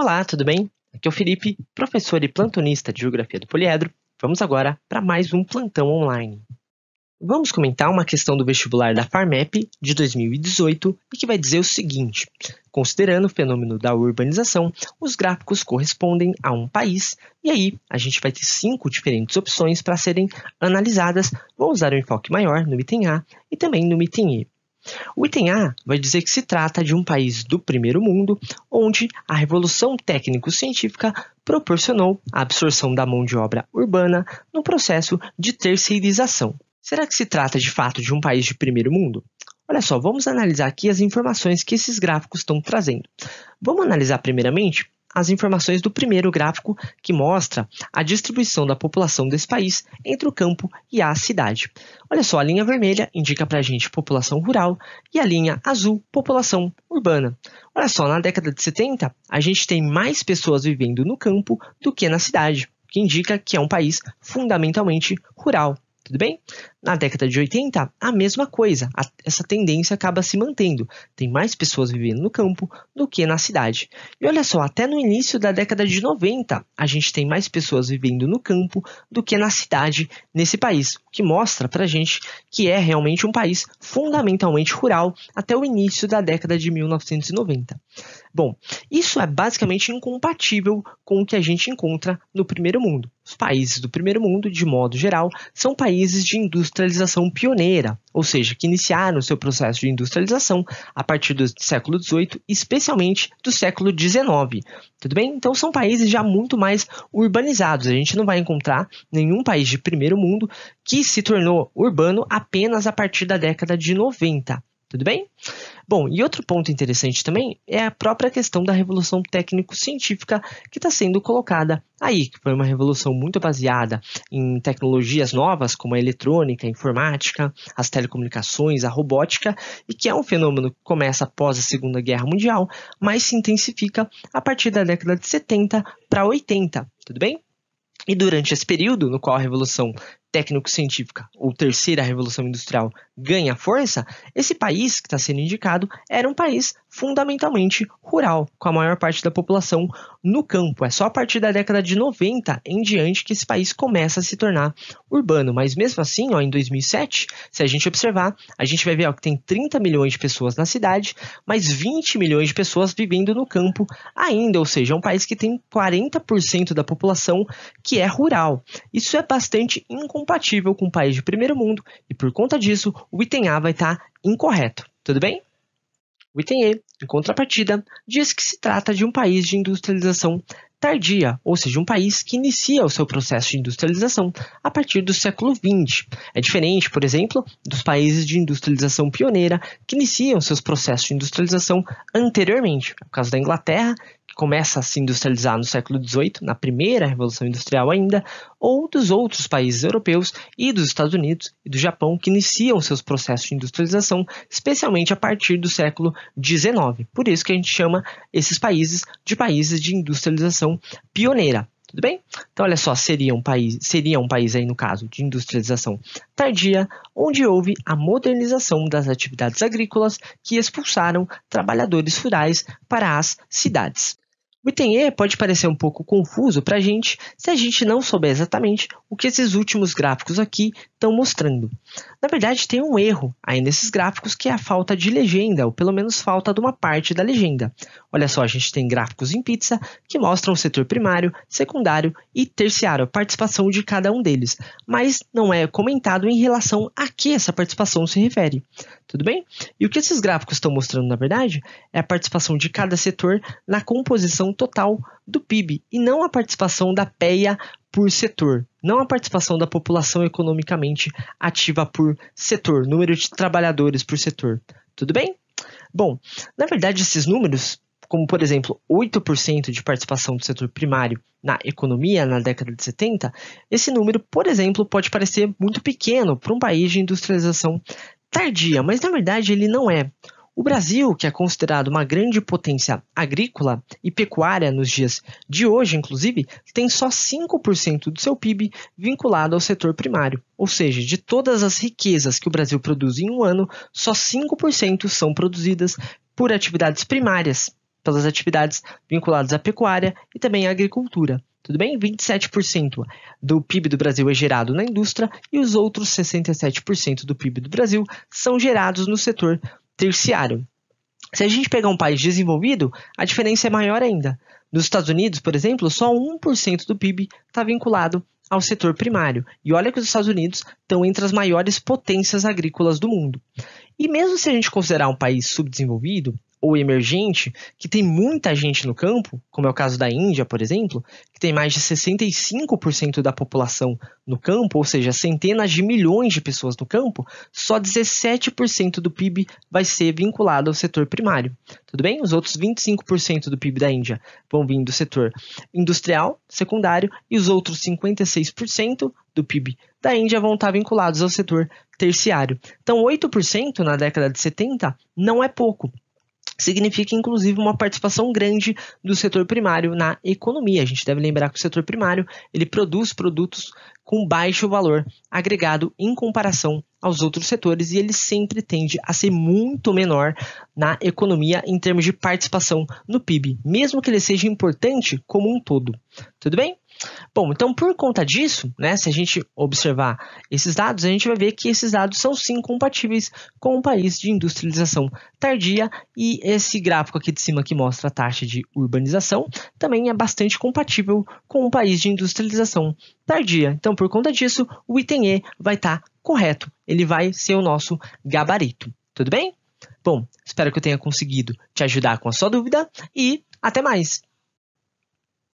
Olá, tudo bem? Aqui é o Felipe, professor e plantonista de Geografia do Poliedro. Vamos agora para mais um plantão online. Vamos comentar uma questão do vestibular da FARMEP de 2018 e que vai dizer o seguinte: considerando o fenômeno da urbanização, os gráficos correspondem a um país, e aí a gente vai ter cinco diferentes opções para serem analisadas. Vou usar um enfoque maior no item A e também no item E. O item A vai dizer que se trata de um país do primeiro mundo onde a revolução técnico-científica proporcionou a absorção da mão de obra urbana no processo de terceirização. Será que se trata de fato de um país de primeiro mundo? Olha só, vamos analisar aqui as informações que esses gráficos estão trazendo. Vamos analisar primeiramente as informações do primeiro gráfico que mostra a distribuição da população desse país entre o campo e a cidade. Olha só, a linha vermelha indica para a gente população rural e a linha azul, população urbana. Olha só, na década de 70, a gente tem mais pessoas vivendo no campo do que na cidade, o que indica que é um país fundamentalmente rural tudo bem? Na década de 80, a mesma coisa, a, essa tendência acaba se mantendo. Tem mais pessoas vivendo no campo do que na cidade. E olha só, até no início da década de 90, a gente tem mais pessoas vivendo no campo do que na cidade nesse país, o que mostra pra gente que é realmente um país fundamentalmente rural até o início da década de 1990. Bom, isso é basicamente incompatível com o que a gente encontra no primeiro mundo. Os países do primeiro mundo, de modo geral, são países de industrialização pioneira, ou seja, que iniciaram seu processo de industrialização a partir do século XVIII, especialmente do século XIX. Tudo bem? Então são países já muito mais urbanizados. A gente não vai encontrar nenhum país de primeiro mundo que se tornou urbano apenas a partir da década de 90. Tudo bem? Bom, e outro ponto interessante também é a própria questão da revolução técnico-científica que está sendo colocada aí, que foi uma revolução muito baseada em tecnologias novas como a eletrônica, a informática, as telecomunicações, a robótica, e que é um fenômeno que começa após a Segunda Guerra Mundial, mas se intensifica a partir da década de 70 para 80, tudo bem? E durante esse período, no qual a revolução técnico-científica ou terceira revolução industrial ganha força, esse país que está sendo indicado era um país fundamentalmente rural, com a maior parte da população no campo. É só a partir da década de 90 em diante que esse país começa a se tornar urbano. Mas mesmo assim, ó, em 2007, se a gente observar, a gente vai ver ó, que tem 30 milhões de pessoas na cidade, mas 20 milhões de pessoas vivendo no campo ainda, ou seja, é um país que tem 40% da população que é rural. Isso é bastante inconveniente compatível com um país de primeiro mundo e por conta disso o item A vai estar tá incorreto, tudo bem? O item E, em contrapartida, diz que se trata de um país de industrialização tardia, ou seja, um país que inicia o seu processo de industrialização a partir do século XX. É diferente, por exemplo, dos países de industrialização pioneira que iniciam seus processos de industrialização anteriormente. no é caso da Inglaterra, que começa a se industrializar no século XVIII, na primeira Revolução Industrial ainda, ou dos outros países europeus e dos Estados Unidos e do Japão que iniciam seus processos de industrialização, especialmente a partir do século XIX. Por isso que a gente chama esses países de países de industrialização pioneira. Tudo bem? Então, olha só, seria um país, seria um país aí no caso de industrialização tardia, onde houve a modernização das atividades agrícolas que expulsaram trabalhadores rurais para as cidades. O item E pode parecer um pouco confuso para a gente se a gente não souber exatamente o que esses últimos gráficos aqui estão mostrando. Na verdade, tem um erro aí nesses gráficos que é a falta de legenda, ou pelo menos falta de uma parte da legenda. Olha só, a gente tem gráficos em pizza que mostram o setor primário, secundário e terciário, a participação de cada um deles, mas não é comentado em relação a que essa participação se refere tudo bem? E o que esses gráficos estão mostrando, na verdade, é a participação de cada setor na composição total do PIB, e não a participação da PEA por setor, não a participação da população economicamente ativa por setor, número de trabalhadores por setor, tudo bem? Bom, na verdade, esses números como por exemplo 8% de participação do setor primário na economia na década de 70, esse número, por exemplo, pode parecer muito pequeno para um país de industrialização tardia, mas na verdade ele não é. O Brasil, que é considerado uma grande potência agrícola e pecuária nos dias de hoje, inclusive, tem só 5% do seu PIB vinculado ao setor primário. Ou seja, de todas as riquezas que o Brasil produz em um ano, só 5% são produzidas por atividades primárias, pelas atividades vinculadas à pecuária e também à agricultura tudo bem? 27% do PIB do Brasil é gerado na indústria e os outros 67% do PIB do Brasil são gerados no setor terciário. Se a gente pegar um país desenvolvido, a diferença é maior ainda. Nos Estados Unidos, por exemplo, só 1% do PIB está vinculado ao setor primário. E olha que os Estados Unidos estão entre as maiores potências agrícolas do mundo. E mesmo se a gente considerar um país subdesenvolvido, ou emergente, que tem muita gente no campo, como é o caso da Índia, por exemplo, que tem mais de 65% da população no campo, ou seja, centenas de milhões de pessoas no campo, só 17% do PIB vai ser vinculado ao setor primário. Tudo bem? Os outros 25% do PIB da Índia vão vir do setor industrial, secundário, e os outros 56% do PIB da Índia vão estar vinculados ao setor terciário. Então, 8% na década de 70 não é pouco significa inclusive uma participação grande do setor primário na economia. A gente deve lembrar que o setor primário ele produz produtos com baixo valor agregado em comparação aos outros setores e ele sempre tende a ser muito menor na economia em termos de participação no PIB, mesmo que ele seja importante como um todo. Tudo bem? Bom, então por conta disso, né, se a gente observar esses dados, a gente vai ver que esses dados são sim compatíveis com o um país de industrialização tardia e esse gráfico aqui de cima que mostra a taxa de urbanização também é bastante compatível com o um país de industrialização tardia. Então por conta disso, o item E vai estar tá correto, ele vai ser o nosso gabarito. Tudo bem? Bom, espero que eu tenha conseguido te ajudar com a sua dúvida e até mais!